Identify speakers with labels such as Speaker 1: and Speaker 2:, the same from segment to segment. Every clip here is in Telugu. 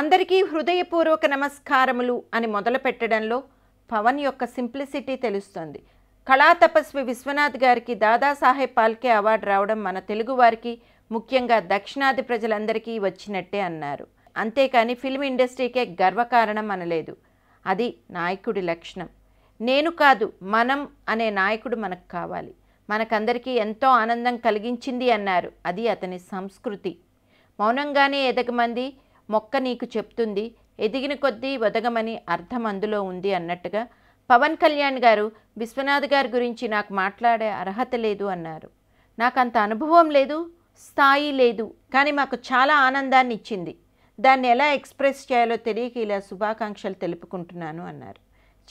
Speaker 1: అందరికీ హృదయపూర్వక నమస్కారములు అని మొదలు పెట్టడంలో పవన్ యొక్క సింప్లిసిటీ తెలుస్తుంది కళా తపస్వి విశ్వనాథ్ గారికి దాదాసాహెబ్ పాల్కే అవార్డు రావడం మన తెలుగువారికి ముఖ్యంగా దక్షిణాది ప్రజలందరికీ వచ్చినట్టే అన్నారు అంతేకాని ఫిల్మ్ ఇండస్ట్రీకే గర్వకారణం అనలేదు అది నాయకుడి లక్షణం నేను కాదు మనం అనే నాయకుడు మనకు కావాలి మనకందరికీ ఎంతో ఆనందం కలిగించింది అన్నారు అది అతని సంస్కృతి మౌనంగానే ఎదగమంది మొక్క నీకు చెప్తుంది ఎదిగిన కొద్దీ వదగమని అర్థం అందులో ఉంది అన్నట్టుగా పవన్ కళ్యాణ్ గారు విశ్వనాథ్ గారి గురించి నాకు మాట్లాడే అర్హత లేదు అన్నారు నాకు అంత అనుభవం లేదు స్థాయి లేదు కానీ మాకు చాలా ఆనందాన్ని ఇచ్చింది దాన్ని ఎలా ఎక్స్ప్రెస్ చేయాలో తెలియక ఇలా శుభాకాంక్షలు తెలుపుకుంటున్నాను అన్నారు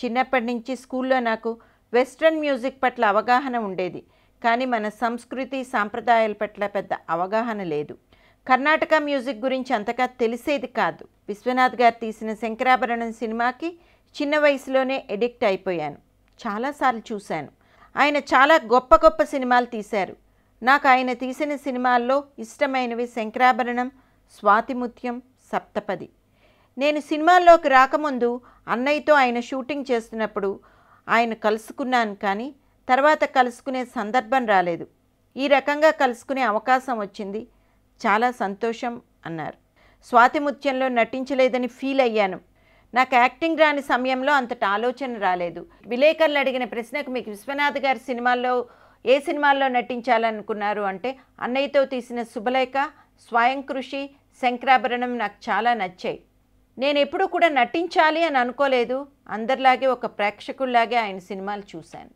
Speaker 1: చిన్నప్పటి నుంచి స్కూల్లో నాకు వెస్ట్రన్ మ్యూజిక్ పట్ల అవగాహన ఉండేది కానీ మన సంస్కృతి సాంప్రదాయాల పట్ల పెద్ద అవగాహన లేదు కర్ణాటక మ్యూజిక్ గురించి అంతగా తెలిసేది కాదు విశ్వనాథ్ గారు తీసిన శంకరాభరణం సినిమాకి చిన్న వయసులోనే ఎడిక్ట్ అయిపోయాను చాలాసార్లు చూశాను ఆయన చాలా గొప్ప గొప్ప సినిమాలు తీశారు నాకు ఆయన తీసిన సినిమాల్లో ఇష్టమైనవి శంకరాభరణం స్వాతిముత్యం సప్తపది నేను సినిమాల్లోకి రాకముందు అన్నయ్యతో ఆయన షూటింగ్ చేస్తున్నప్పుడు ఆయన కలుసుకున్నాను కానీ తర్వాత కలుసుకునే సందర్భం రాలేదు ఈ రకంగా కలుసుకునే అవకాశం వచ్చింది చాలా సంతోషం అన్నారు స్వాతిముత్యంలో నటించలేదని ఫీల్ అయ్యాను నాకు యాక్టింగ్ రాని సమయంలో అంతటి ఆలోచన రాలేదు విలేకరులు అడిగిన ప్రశ్నకు మీకు విశ్వనాథ్ గారి సినిమాల్లో ఏ సినిమాల్లో నటించాలనుకున్నారు అంటే అన్నయ్యతో తీసిన శుభలేఖ స్వయం కృషి శంకరాభరణం నాకు చాలా నచ్చాయి నేను ఎప్పుడూ కూడా నటించాలి అని అనుకోలేదు అందరిలాగే ఒక ప్రేక్షకుల్లాగే ఆయన సినిమాలు చూశాను